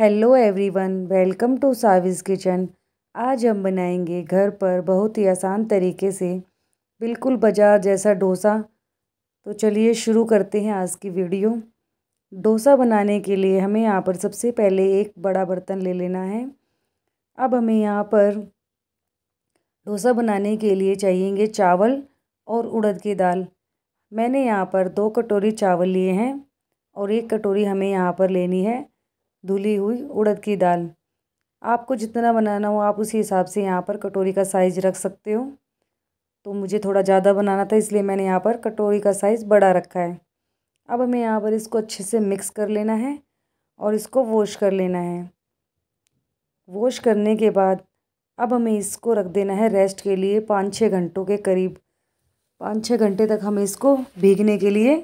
hello everyone welcome to साविस kitchen आज हम बनाएंगे घर पर बहुत ही आसान तरीके से बिल्कुल बाजार जैसा डोसा तो चलिए शुरू करते हैं आज की वीडियो डोसा बनाने के लिए हमें यहाँ पर सबसे पहले एक बड़ा बर्तन ले लेना है अब हमें यहाँ पर डोसा बनाने के लिए चाहिएंगे चावल और उड़द की दाल मैंने यहाँ पर दो कटोरी चावल लिए हैं और एक कटोरी हमें यहाँ पर लेनी है धुली हुई उड़द की दाल आपको जितना बनाना हो आप उसी हिसाब से यहाँ पर कटोरी का साइज़ रख सकते हो तो मुझे थोड़ा ज़्यादा बनाना था इसलिए मैंने यहाँ पर कटोरी का साइज़ बड़ा रखा है अब हमें यहाँ पर इसको अच्छे से मिक्स कर लेना है और इसको वॉश कर लेना है वॉश करने के बाद अब हमें इसको रख देना है रेस्ट के लिए पाँच छः घंटों के करीब पाँच छः घंटे तक हमें इसको भीगने के लिए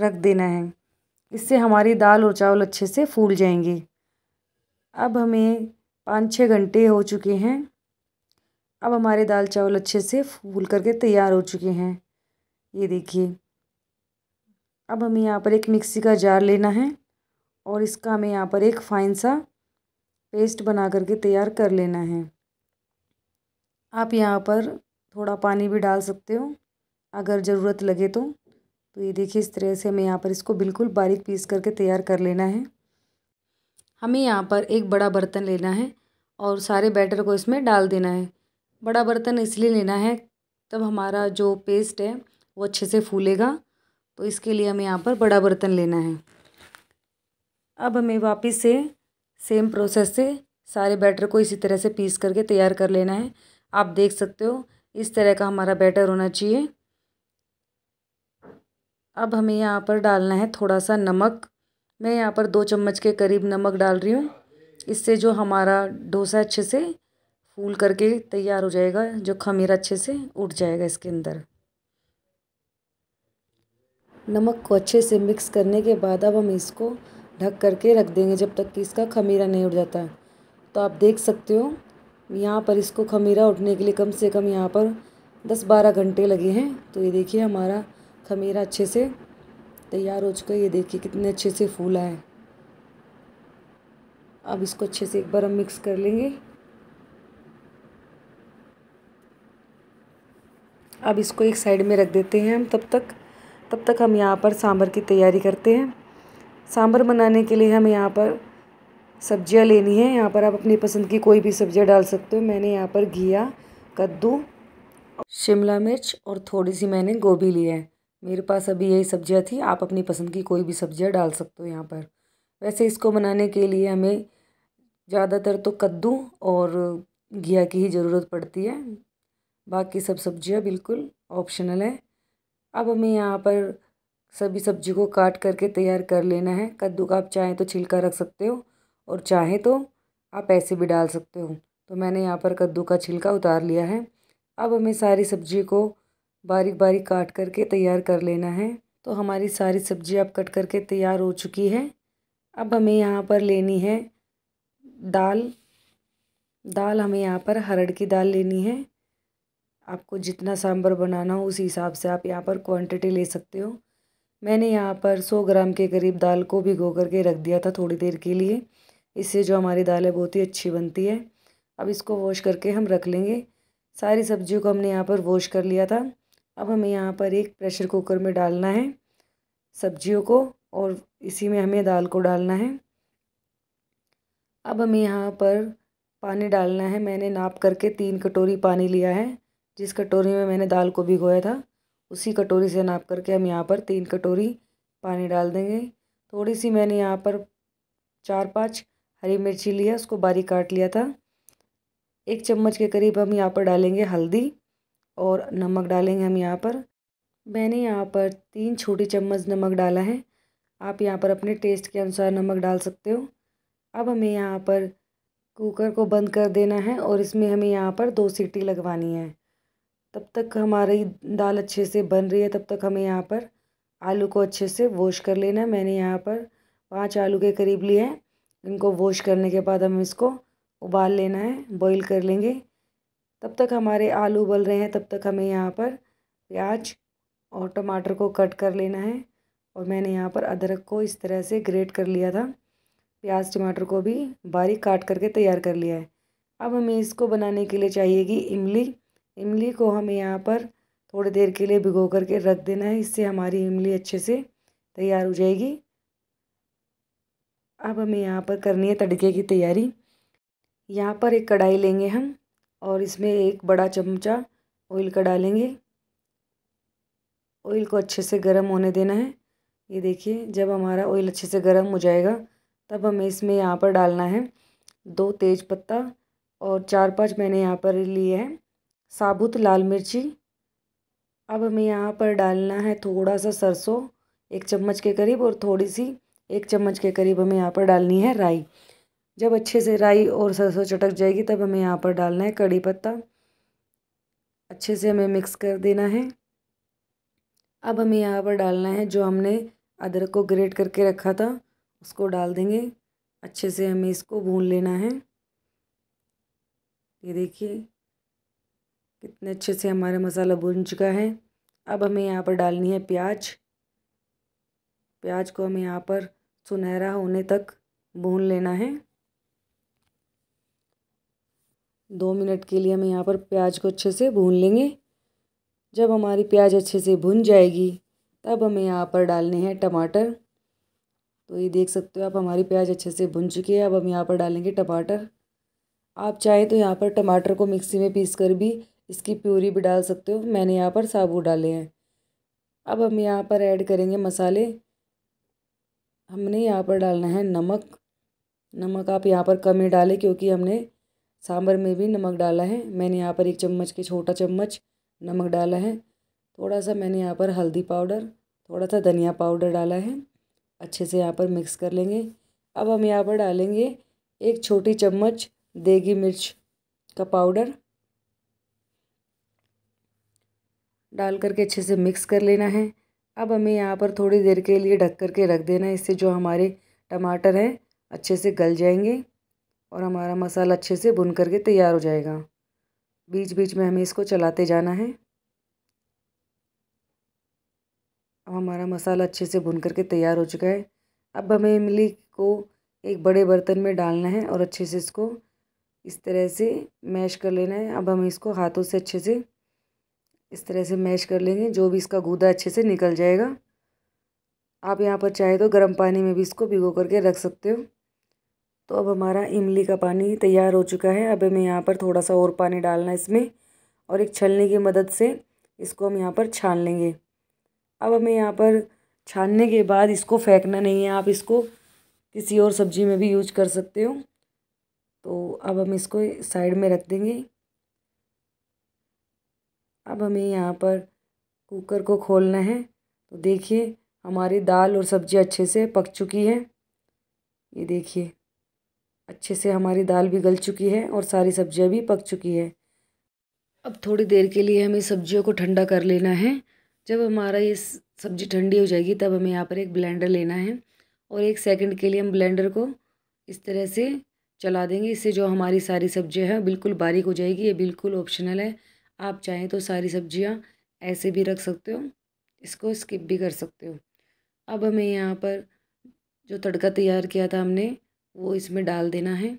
रख देना है इससे हमारी दाल और चावल अच्छे से फूल जाएंगे अब हमें पाँच छः घंटे हो चुके हैं अब हमारे दाल चावल अच्छे से फूल करके तैयार हो चुके हैं ये देखिए अब हमें यहाँ पर एक मिक्सी का जार लेना है और इसका हमें यहाँ पर एक फाइन सा पेस्ट बना करके तैयार कर लेना है आप यहाँ पर थोड़ा पानी भी डाल सकते हो अगर ज़रूरत लगे तो तो ये देखिए इस तरह से हमें यहाँ पर इसको बिल्कुल बारीक पीस करके तैयार कर लेना है हमें यहाँ पर एक बड़ा बर्तन लेना है और सारे बैटर को इसमें डाल देना है बड़ा बर्तन इसलिए लेना है तब हमारा जो पेस्ट है वो अच्छे से फूलेगा तो इसके लिए हमें यहाँ पर बड़ा बर्तन लेना है अब हमें वापस से सेम प्रोसेस से सारे बैटर को इसी तरह से पीस करके तैयार कर लेना है आप देख सकते हो इस तरह का हमारा बैटर होना चाहिए अब हमें यहाँ पर डालना है थोड़ा सा नमक मैं यहाँ पर दो चम्मच के करीब नमक डाल रही हूँ इससे जो हमारा डोसा अच्छे से फूल करके तैयार हो जाएगा जो खमीर अच्छे से उठ जाएगा इसके अंदर नमक को अच्छे से मिक्स करने के बाद अब हम इसको ढक करके रख देंगे जब तक कि इसका खमीरा नहीं उठ जाता तो आप देख सकते हो यहाँ पर इसको खमीरा उठने के लिए कम से कम यहाँ पर दस बारह घंटे लगे हैं तो ये देखिए हमारा खमीरा अच्छे से तैयार हो चुका है ये देखिए कितने अच्छे से फूला है अब इसको अच्छे से एक बार हम मिक्स कर लेंगे अब इसको एक साइड में रख देते हैं हम तब तक तब तक हम यहाँ पर सांभर की तैयारी करते हैं सांभर बनाने के लिए हम यहाँ पर सब्जियाँ लेनी है यहाँ पर आप अपनी पसंद की कोई भी सब्जियाँ डाल सकते हो मैंने यहाँ पर घिया कद्दू शिमला मिर्च और थोड़ी सी मैंने गोभी ली है मेरे पास अभी यही सब्ज़ियाँ थी आप अपनी पसंद की कोई भी सब्ज़ियाँ डाल सकते हो यहाँ पर वैसे इसको बनाने के लिए हमें ज़्यादातर तो कद्दू और घिया की ही ज़रूरत पड़ती है बाकी सब सब्ज़ियाँ बिल्कुल ऑप्शनल है अब हमें यहाँ पर सभी सब्जी को काट करके तैयार कर लेना है कद्दू का आप चाहें तो छिलका रख सकते हो और चाहें तो आप ऐसे भी डाल सकते हो तो मैंने यहाँ पर कद्दू का छिलका उतार लिया है अब हमें सारी सब्जी को बारीक बारीक काट करके तैयार कर लेना है तो हमारी सारी सब्जी अब कट करके तैयार हो चुकी है अब हमें यहाँ पर लेनी है दाल दाल हमें यहाँ पर हरड़ की दाल लेनी है आपको जितना सांभर बनाना हो उस हिसाब से आप यहाँ पर क्वांटिटी ले सकते हो मैंने यहाँ पर सौ ग्राम के करीब दाल को भिगो करके रख दिया था थोड़ी देर के लिए इससे जो हमारी दाल है बहुत ही अच्छी बनती है अब इसको वॉश करके हम रख लेंगे सारी सब्जियों को हमने यहाँ पर वॉश कर लिया था अब हमें यहाँ पर एक प्रेशर कुकर में डालना है सब्जियों को और इसी में हमें दाल को डालना है अब हमें यहाँ पर पानी डालना है मैंने नाप करके तीन कटोरी पानी लिया है जिस कटोरी में मैंने दाल को भिगोया था उसी कटोरी से नाप करके हम यहाँ पर तीन कटोरी पानी डाल देंगे थोड़ी सी मैंने यहाँ पर चार पाँच हरी मिर्ची लिया उसको बारीक काट लिया था एक चम्मच के करीब हम यहाँ पर डालेंगे हल्दी और नमक डालेंगे हम यहाँ पर मैंने यहाँ पर तीन छोटी चम्मच नमक डाला है आप यहाँ पर अपने टेस्ट के अनुसार नमक डाल सकते हो अब हमें यहाँ पर कुकर को बंद कर देना है और इसमें हमें यहाँ पर दो सीटी लगवानी है तब तक हमारी दाल अच्छे से बन रही है तब तक हमें यहाँ पर आलू को अच्छे से वॉश कर लेना है मैंने यहाँ पर पाँच आलू के करीब लिए हैं इनको वॉश करने के बाद हम इसको उबाल लेना है बॉईल कर लेंगे तब तक हमारे आलू उबल रहे हैं तब तक हमें यहाँ पर प्याज और टमाटर को कट कर लेना है और मैंने यहाँ पर अदरक को इस तरह से ग्रेट कर लिया था प्याज टमाटर को भी बारीक काट करके तैयार कर लिया है अब हमें इसको बनाने के लिए चाहिएगी इमली इमली को हमें यहाँ पर थोड़ी देर के लिए भिगो करके रख देना है इससे हमारी इमली अच्छे से तैयार हो जाएगी अब हमें यहाँ पर करनी है तड़के की तैयारी यहाँ पर एक कढ़ाई लेंगे हम और इसमें एक बड़ा चमचा ऑयल का डालेंगे ऑयल को अच्छे से गर्म होने देना है ये देखिए जब हमारा ऑयल अच्छे से गर्म हो जाएगा तब हमें इसमें यहाँ पर डालना है दो तेज पत्ता और चार पांच मैंने यहाँ पर लिए हैं साबुत लाल मिर्ची अब हमें यहाँ पर डालना है थोड़ा सा सरसों एक चम्मच के करीब और थोड़ी सी एक चम्मच के करीब हमें यहाँ पर डालनी है राई जब अच्छे से राई और सरसों चटक जाएगी तब हमें यहाँ पर डालना है कड़ी पत्ता अच्छे से हमें मिक्स कर देना है अब हमें यहाँ पर डालना है जो हमने अदरक को ग्रेट करके रखा था उसको डाल देंगे अच्छे से हमें इसको भून लेना है ये देखिए कितने अच्छे से हमारा मसाला भून चुका है अब हमें यहाँ पर डालनी है प्याज प्याज को हमें यहाँ पर सुनहरा होने तक भून लेना है दो मिनट के लिए हम यहाँ पर प्याज को अच्छे से भून लेंगे जब हमारी प्याज अच्छे से भुन जाएगी तब हमें यहाँ पर डालने हैं टमाटर तो ये देख सकते हो आप हमारी प्याज अच्छे से भुन चुकी है अब हम यहाँ पर डालेंगे टमाटर आप चाहें तो यहाँ पर टमाटर को मिक्सी में पीस कर भी इसकी प्यूरी भी डाल सकते हो मैंने यहाँ पर साबुत डाले हैं अब हम यहाँ पर ऐड करेंगे मसाले हमने यहाँ पर डालना है नमक नमक आप यहाँ पर कम ही डालें क्योंकि हमने सांभर में भी नमक डाला है मैंने यहाँ पर एक चम्मच के छोटा चम्मच नमक डाला है थोड़ा सा मैंने यहाँ पर हल्दी पाउडर थोड़ा सा धनिया पाउडर डाला है अच्छे से यहाँ पर मिक्स कर लेंगे अब हम यहाँ पर डालेंगे एक छोटी चम्मच देगी मिर्च का पाउडर डाल करके अच्छे से मिक्स कर लेना है अब हमें यहाँ पर थोड़ी देर के लिए ढक कर के रख देना है इससे जो हमारे टमाटर हैं अच्छे से गल जाएंगे और हमारा मसाला अच्छे से भुन करके तैयार हो जाएगा बीच बीच में हमें इसको चलाते जाना है अब हमारा मसाला अच्छे से भुन करके तैयार हो चुका है अब हमें इमली को एक बड़े बर्तन में डालना है और अच्छे से इसको इस तरह से मैश कर लेना है अब हम इसको हाथों से अच्छे से इस तरह से मैश कर लेंगे जो भी इसका गूदा अच्छे से निकल जाएगा आप यहाँ पर चाहे तो गर्म पानी में भी इसको भिगो करके रख सकते हो तो अब हमारा इमली का पानी तैयार हो चुका है अब हमें यहाँ पर थोड़ा सा और पानी डालना है इसमें और एक छलनी की मदद से इसको हम यहाँ पर छान लेंगे अब हमें यहाँ पर छानने के बाद इसको फेंकना नहीं है आप इसको किसी और सब्जी में भी यूज कर सकते हो तो अब हम इसको साइड में रख देंगे अब हमें यहाँ पर कुकर को खोलना है तो देखिए हमारी दाल और सब्जी अच्छे से पक चुकी है ये देखिए अच्छे से हमारी दाल भी गल चुकी है और सारी सब्जियां भी पक चुकी है अब थोड़ी देर के लिए हमें सब्जियों को ठंडा कर लेना है जब हमारा ये सब्जी ठंडी हो जाएगी तब हमें यहाँ पर एक ब्लेंडर लेना है और एक सेकंड के लिए हम ब्लेंडर को इस तरह से चला देंगे इससे जो हमारी सारी सब्ज़ियाँ हैं बिल्कुल बारीक हो जाएगी ये बिल्कुल ऑप्शनल है आप चाहें तो सारी सब्जियाँ ऐसे भी रख सकते हो इसको स्किप भी कर सकते हो अब हमें यहाँ पर जो तड़का तैयार किया था हमने वो इसमें डाल देना है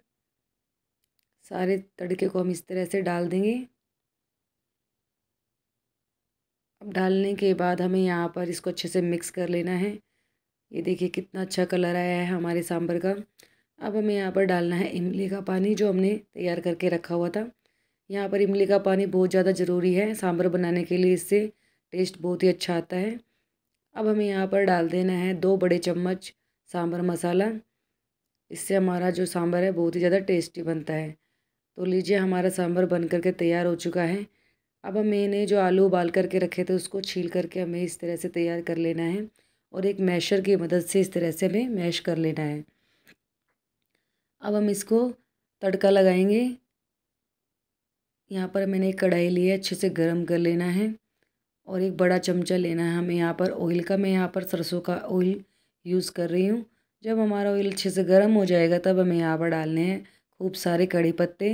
सारे तड़के को हम इस तरह से डाल देंगे अब डालने के बाद हमें यहाँ पर इसको अच्छे से मिक्स कर लेना है ये देखिए कितना अच्छा कलर आया है हमारे सांभर का अब हमें यहाँ पर डालना है इमली का पानी जो हमने तैयार करके रखा हुआ था यहाँ पर इमली का पानी बहुत ज़्यादा ज़रूरी है सांभर बनाने के लिए इससे टेस्ट बहुत ही अच्छा आता है अब हमें यहाँ पर डाल देना है दो बड़े चम्मच सांभर मसाला इससे हमारा जो सांभर है बहुत ही ज़्यादा टेस्टी बनता है तो लीजिए हमारा सांभर बन करके तैयार हो चुका है अब मैंने जो आलू उबाल करके रखे थे उसको छील करके हमें इस तरह से तैयार कर लेना है और एक मैशर की मदद से इस तरह से हमें मैश कर लेना है अब हम इसको तड़का लगाएंगे यहाँ पर मैंने एक कढ़ाई ली है अच्छे से गर्म कर लेना है और एक बड़ा चमचा लेना है हमें यहाँ पर ऑयल का मैं यहाँ पर सरसों का ऑयल यूज़ कर रही हूँ जब हमारा ऑयल अच्छे से गर्म हो जाएगा तब हमें यहाँ पर डालने हैं खूब सारे कड़ी पत्ते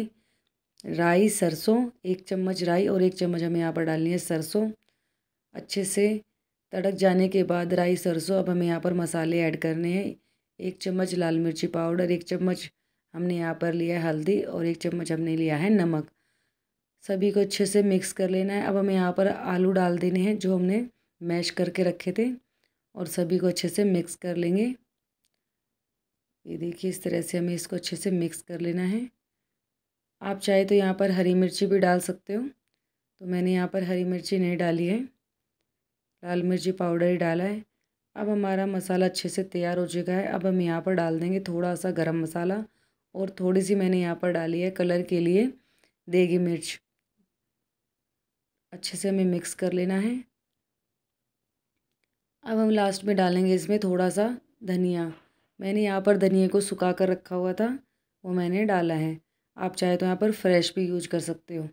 राई सरसों एक चम्मच राई और एक चम्मच हमें यहाँ पर डालनी है सरसों अच्छे से तड़क जाने के बाद राई सरसों अब हमें यहाँ पर मसाले ऐड करने हैं एक चम्मच लाल मिर्ची पाउडर एक चम्मच हमने यहाँ पर लिया है हल्दी और एक चम्मच हमने लिया है नमक सभी को अच्छे से मिक्स कर लेना है अब हमें यहाँ पर आलू डाल देने हैं जो हमने मैश करके रखे थे और सभी को अच्छे से मिक्स कर लेंगे ये देखिए इस तरह से हमें इसको अच्छे से मिक्स कर लेना है आप चाहे तो यहाँ पर हरी मिर्ची भी डाल सकते हो तो मैंने यहाँ पर हरी मिर्ची नहीं डाली है लाल मिर्ची पाउडर ही डाला है अब हमारा मसाला अच्छे से तैयार हो चुका है अब हम यहाँ पर डाल देंगे थोड़ा सा गरम मसाला और थोड़ी सी मैंने यहाँ पर डाली है कलर के लिए देगी मिर्च अच्छे से हमें मिक्स कर लेना है अब हम लास्ट में डालेंगे इसमें थोड़ा सा धनिया मैंने यहाँ पर धनिए को सुखा कर रखा हुआ था वो मैंने डाला है आप चाहे तो यहाँ पर फ्रेश भी यूज कर सकते हो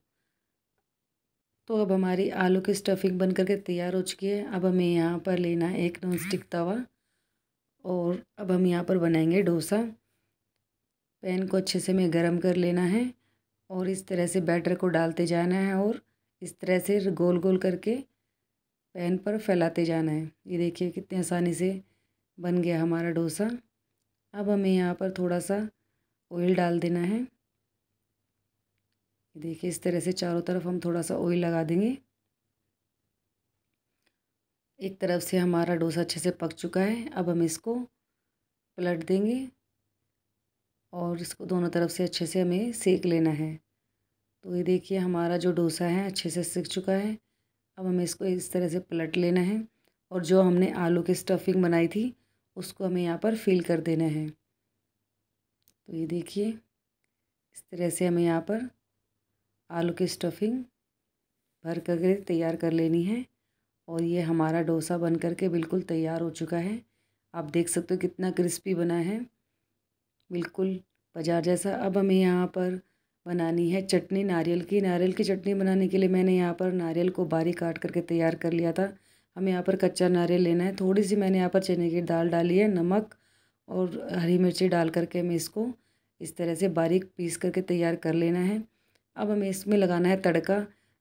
तो अब हमारी आलू की स्टफिंग बन करके तैयार हो चुकी है अब हमें यहाँ पर लेना है एक नॉन स्टिक तवा और अब हम यहाँ पर बनाएंगे डोसा पैन को अच्छे से हमें गर्म कर लेना है और इस तरह से बैटर को डालते जाना है और इस तरह से गोल गोल करके पैन पर फैलाते जाना है ये देखिए कितनी आसानी से बन गया हमारा डोसा अब हमें यहाँ पर थोड़ा सा ऑयल डाल देना है देखिए इस तरह से चारों तरफ हम थोड़ा सा ऑयल लगा देंगे एक तरफ से हमारा डोसा अच्छे से पक चुका है अब हम इसको पलट देंगे और इसको दोनों तरफ से अच्छे से हमें सेक लेना है तो ये देखिए हमारा जो डोसा है अच्छे से सीख चुका है अब हमें इसको इस तरह से पलट लेना है और जो हमने आलू की स्टफिंग बनाई थी उसको हमें यहाँ पर फिल कर देना है तो ये देखिए इस तरह से हमें यहाँ पर आलू की स्टफिंग भर करके तैयार कर लेनी है और ये हमारा डोसा बन करके बिल्कुल तैयार हो चुका है आप देख सकते हो कितना क्रिस्पी बना है बिल्कुल बाजार जैसा अब हमें यहाँ पर बनानी है चटनी नारियल की नारियल की चटनी बनाने के लिए मैंने यहाँ पर नारियल को बारीक काट करके तैयार कर लिया था हमें यहाँ पर कच्चा नारियल लेना है थोड़ी सी मैंने यहाँ पर चने की दाल डाली है नमक और हरी मिर्ची डाल करके हमें इसको इस तरह से बारीक पीस करके तैयार कर लेना है अब हमें इसमें लगाना है तड़का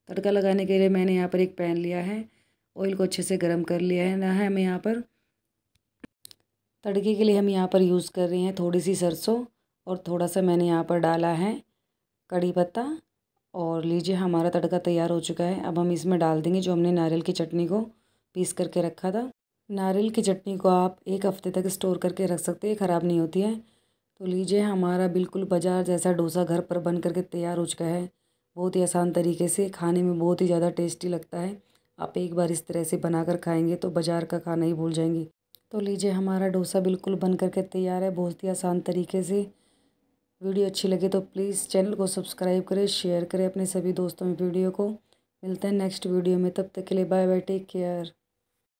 तड़का लगाने के लिए मैंने यहाँ पर एक पैन लिया है ऑयल को अच्छे से गर्म कर लिया है ना है हमें यहाँ पर तड़के के लिए हम यहाँ पर यूज़ कर रहे हैं थोड़ी सी सरसों और थोड़ा सा मैंने यहाँ पर डाला है कड़ी पत्ता और लीजिए हमारा तड़का तैयार हो चुका है अब हम इसमें डाल देंगे जो हमने नारियल की चटनी को पीस करके रखा था नारियल की चटनी को आप एक हफ़्ते तक स्टोर करके रख सकते हैं ख़राब नहीं होती है तो लीजिए हमारा बिल्कुल बाज़ार जैसा डोसा घर पर बन करके तैयार हो चुका है बहुत ही आसान तरीके से खाने में बहुत ही ज़्यादा टेस्टी लगता है आप एक बार इस तरह से बना कर खाएँगे तो बाज़ार का खाना ही भूल जाएंगे तो लीजिए हमारा डोसा बिल्कुल बन करके तैयार है बहुत ही आसान तरीके से वीडियो अच्छी लगे तो प्लीज़ चैनल को सब्सक्राइब करें शेयर करें अपने सभी दोस्तों में वीडियो को मिलते हैं नेक्स्ट वीडियो में तब तक के लिए बाय बाय टेक केयर